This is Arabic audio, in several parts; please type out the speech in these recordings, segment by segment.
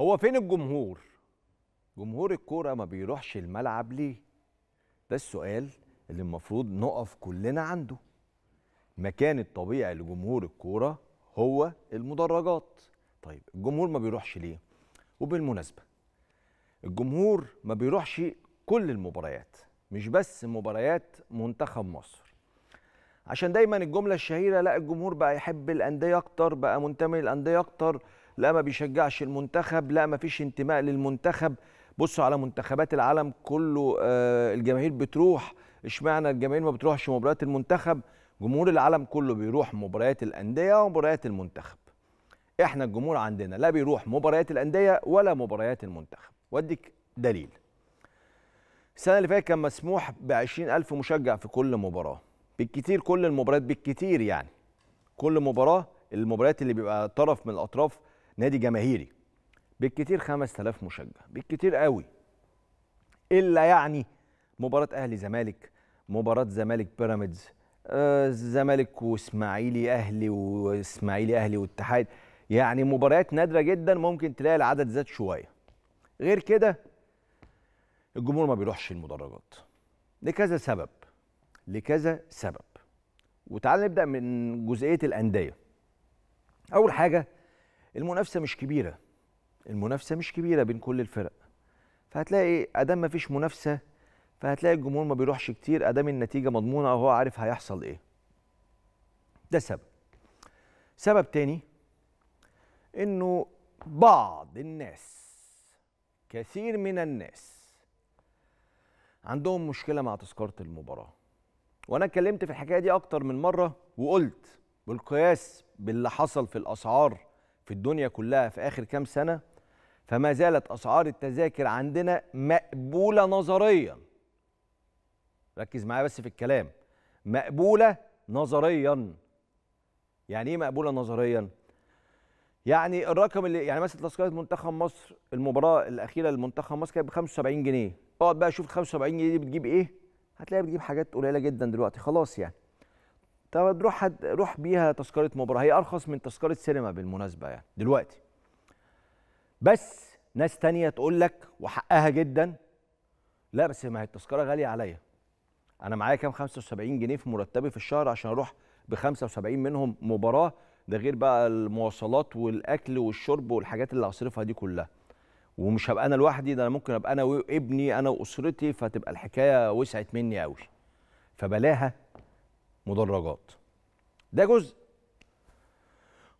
هو فين الجمهور؟ جمهور الكورة ما بيروحش الملعب ليه؟ ده السؤال اللي المفروض نقف كلنا عنده. مكان الطبيعي لجمهور الكورة هو المدرجات. طيب الجمهور ما بيروحش ليه؟ وبالمناسبة الجمهور ما بيروحش كل المباريات مش بس مباريات منتخب مصر. عشان دايما الجملة الشهيرة لا الجمهور بقى يحب الأندية أكتر بقى منتمي للأندية أكتر لا ما بيشجعش المنتخب لا ما فيش انتماء للمنتخب بصوا على منتخبات العالم كله آه، الجماهير بتروح اشمعنى الجماهير ما بتروحش مباريات المنتخب جمهور العالم كله بيروح مباريات الانديه ومباريات المنتخب احنا الجمهور عندنا لا بيروح مباريات الانديه ولا مباريات المنتخب واديك دليل السنه اللي فاتت كان مسموح ب 20000 مشجع في كل مباراه بالكتير كل المباريات بالكتير يعني كل مباراه المباريات اللي بيبقى طرف من الاطراف نادي جماهيري بالكتير 5000 مشجع بالكتير قوي الا يعني مباراه اهلي زمالك مباراه زمالك بيراميدز الزمالك آه، واسماعيلي اهلي واسماعيلي اهلي واتحاد يعني مباريات نادره جدا ممكن تلاقي العدد زاد شويه غير كده الجمهور ما بيروحش المدرجات لكذا سبب لكذا سبب وتعال نبدا من جزئيه الانديه اول حاجه المنافسه مش كبيره المنافسه مش كبيره بين كل الفرق فهتلاقي ادام ما فيش منافسه فهتلاقي الجمهور ما بيروحش كتير ادام النتيجه مضمونه وهو عارف هيحصل ايه ده سبب سبب تاني انه بعض الناس كثير من الناس عندهم مشكله مع تذكره المباراه وانا اتكلمت في الحكايه دي اكتر من مره وقلت بالقياس باللي حصل في الاسعار في الدنيا كلها في آخر كام سنة فما زالت أسعار التذاكر عندنا مقبولة نظريا ركز معايا بس في الكلام مقبولة نظريا يعني ايه مقبولة نظريا؟ يعني الرقم اللي يعني مثلا تذكره منتخب مصر المباراه الاخيره لمنتخب مصر كانت ب 75 جنيه اقعد بقى شوف ال 75 جنيه دي بتجيب ايه هتلاقي بتجيب حاجات قليله جدا دلوقتي خلاص يعني طب روح روح بيها تذكره مباراه هي ارخص من تذكره سينما بالمناسبه يعني دلوقتي بس ناس تانية تقول لك وحقها جدا لا بس ما هي التذكره غاليه عليا انا معايا كام 75 جنيه في مرتبي في الشهر عشان اروح ب 75 منهم مباراه ده غير بقى المواصلات والاكل والشرب والحاجات اللي هصرفها دي كلها ومش هبقى انا لوحدي ده انا ممكن ابقى انا وابني انا واسرتي فتبقى الحكايه وسعت مني قوي فبلاها مدرجات ده جزء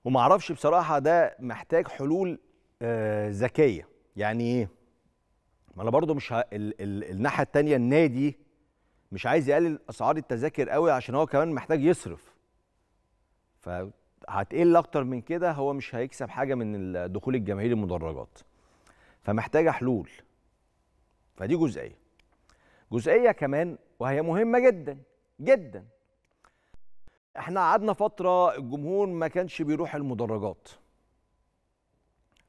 ومعرفش بصراحه ده محتاج حلول آه، ذكيه يعني ايه ما انا برضو مش ه... ال... ال... الناحيه الثانيه النادي مش عايز يقلل اسعار التذاكر قوي عشان هو كمان محتاج يصرف فهتقل اكتر من كده هو مش هيكسب حاجه من دخول الجماهير المدرجات فمحتاجه حلول فدي جزئيه جزئيه كمان وهي مهمه جدا جدا احنا قعدنا فتره الجمهور ما كانش بيروح المدرجات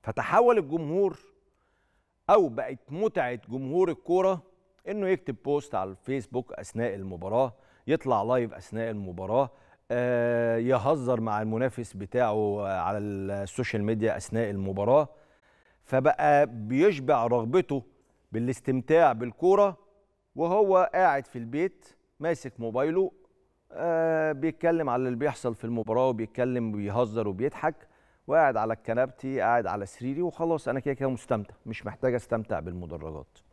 فتحول الجمهور او بقت متعه جمهور الكوره انه يكتب بوست على الفيسبوك اثناء المباراه يطلع لايف اثناء المباراه آه، يهزر مع المنافس بتاعه على السوشيال ميديا اثناء المباراه فبقى بيشبع رغبته بالاستمتاع بالكوره وهو قاعد في البيت ماسك موبايله آه، بيتكلم على اللي بيحصل في المباراه وبيتكلم وبيهزر وبيضحك وقاعد على كنبتي قاعد على سريري وخلاص انا كده كده مستمتع مش محتاج استمتع بالمدرجات